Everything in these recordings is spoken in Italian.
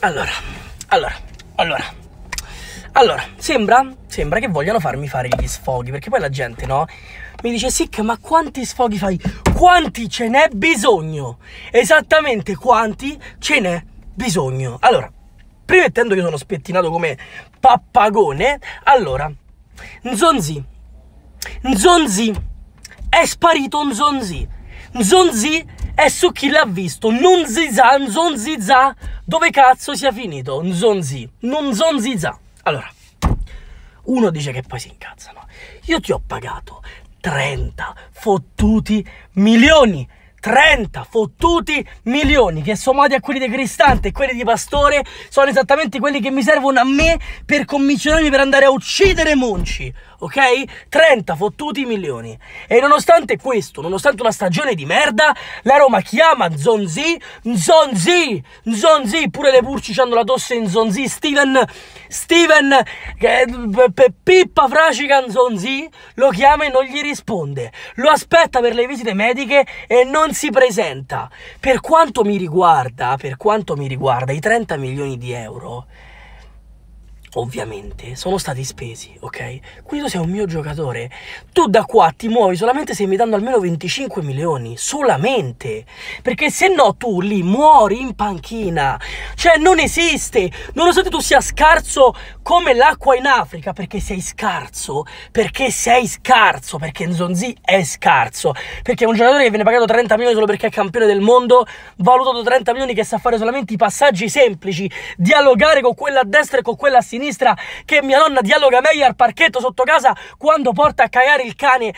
Allora, allora, allora. Allora, sembra, sembra che vogliano farmi fare gli sfoghi, perché poi la gente, no? Mi dice, Sic, ma quanti sfoghi fai? Quanti ce n'è bisogno? Esattamente quanti ce n'è bisogno? Allora, premettendo che sono spettinato come pappagone, allora, Nzonzi, Nzonzi, è sparito Nzonzi, Nzonzi e su chi l'ha visto? Non zizà, non zizà. Dove cazzo sia finito? Non Nzonzi, non zonzizà. Allora, uno dice che poi si incazzano. Io ti ho pagato 30 fottuti milioni. 30 fottuti milioni che sommati a quelli di Cristante e quelli di Pastore sono esattamente quelli che mi servono a me per commissionarmi per andare a uccidere Monci ok? 30 fottuti milioni. E nonostante questo, nonostante una stagione di merda, la Roma chiama Zonzi, Zonzi, Zonzi, pure le purci hanno la tosse in Zonzi, Steven, Steven, eh, Pippa Fracican Zonzi, lo chiama e non gli risponde. Lo aspetta per le visite mediche e non si presenta. Per quanto mi riguarda, per quanto mi riguarda, i 30 milioni di euro ovviamente sono stati spesi, ok? Quindi tu sei un mio giocatore. Tu da qua ti muovi solamente se mi danno almeno 25 milioni, solamente. Perché se no tu li muori in panchina. Cioè non esiste, nonostante tu sia scarso come l'acqua in Africa, perché sei scarso, perché sei scarso, perché Nzonzi è scarso, perché un giocatore che viene pagato 30 milioni solo perché è campione del mondo, valutato 30 milioni che sa fare solamente i passaggi semplici, dialogare con quella a destra e con quella a sinistra, sinistra che mia nonna dialoga meglio al parchetto sotto casa quando porta a cagare il cane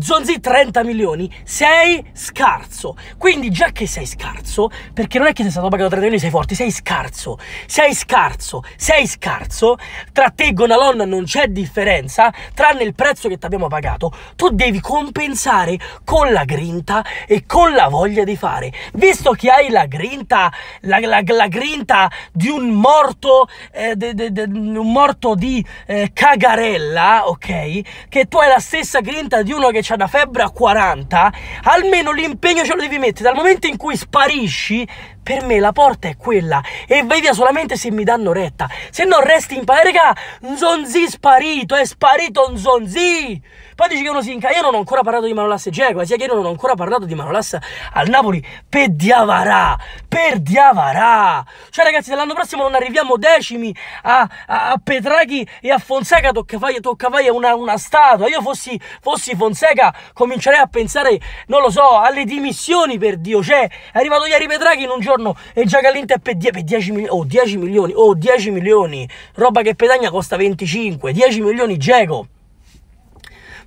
zonzi 30 milioni, sei scarso. Quindi già che sei scarso, perché non è che sei stato pagato 30 milioni sei forte, sei scarso, sei scarso, sei scarso, tra te e Gonalon non c'è differenza, tranne il prezzo che ti abbiamo pagato, tu devi compensare con la grinta e con la voglia di fare. Visto che hai la grinta, la, la, la grinta di un morto, eh, de, de, de, un morto di eh, cagarella, ok? Che tu hai la stessa grinta di uno che che ha da febbre a 40, almeno l'impegno ce lo devi mettere. Dal momento in cui sparisci, per me la porta è quella e vai via solamente se mi danno retta. Se no resti in paese. Raga, Nzonzi sparito, è sparito Nzonzi. Poi dici che uno si inca... Io non ho ancora parlato di Manolas e Geco, sia che io non ho ancora parlato di Manolas al Napoli. Per Diavara, per Diavara. Cioè ragazzi, l'anno prossimo non arriviamo decimi a, a, a Petrachi e a Fonseca tocca fai, una, una statua. Io fossi, fossi Fonseca comincerei a pensare, non lo so, alle dimissioni per Dio. Cioè, è arrivato ieri Petrachi in un giorno giorno e già che l'Inter per, 10, per oh, milioni, oh 10 milioni, oh 10 milioni, roba che Pedagna costa 25, 10 milioni Geco.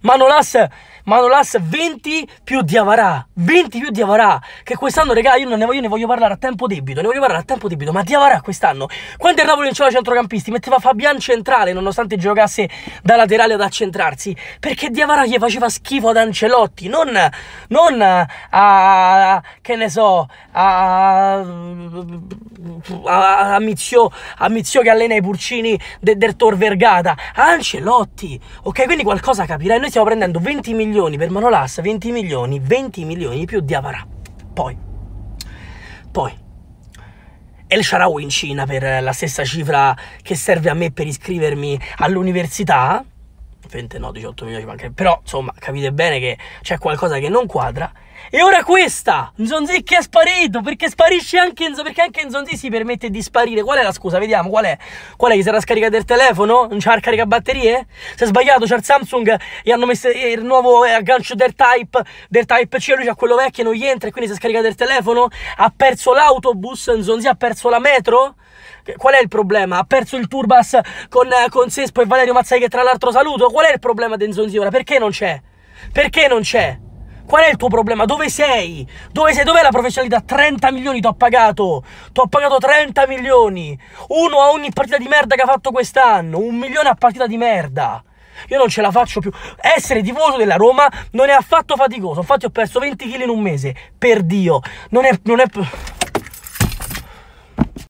Manolas Manolas 20 più Diavarà 20 più Diavarà che quest'anno regà io, ne voglio, io ne voglio parlare a tempo debito ne voglio parlare a tempo debito ma Diavarà quest'anno quando il Napoli non c'era centrocampisti metteva Fabian centrale nonostante giocasse da laterale ad accentrarsi perché Diavarà gli faceva schifo ad Ancelotti non, non a, a che ne so a, a, a Mizio a Mizio che allena i purcini de, del Tor Vergata Ancelotti ok quindi qualcosa capirà noi stiamo prendendo 20 milioni milioni per Manolassa, 20 milioni, 20 milioni più di Avarà. Poi, poi, El Sharao in Cina per la stessa cifra che serve a me per iscrivermi all'università, 20 no, 18 milioni mancherebbe. Però, insomma, capite bene che c'è qualcosa che non quadra. E ora questa! Nzonzi che è sparito! Perché sparisce anche Enzo? Perché anche Nzonzi si permette di sparire. Qual è la scusa? Vediamo qual è. Qual è? Gli sarà scaricato il telefono? Non c'ha il batterie? Si è sbagliato, c'è il Samsung e hanno messo il nuovo eh, aggancio del Type, del Type C, lui c'ha quello vecchio, e non gli entra e quindi si è scaricato il telefono. Ha perso l'autobus, Nzonzi ha perso la metro? Qual è il problema? Ha perso il Turbas con, con Sespo e Valerio Mazzai, che tra l'altro saluto. Qual è il problema di Enzonzi ora? Perché non c'è? Perché non c'è? Qual è il tuo problema? Dove sei? Dove sei? Dov'è la professionalità? 30 milioni ti ho pagato. Ti ho pagato 30 milioni. Uno a ogni partita di merda che ha fatto quest'anno. Un milione a partita di merda. Io non ce la faccio più. Essere tifoso della Roma non è affatto faticoso. Infatti ho perso 20 kg in un mese. Per Dio. Non è... Non è...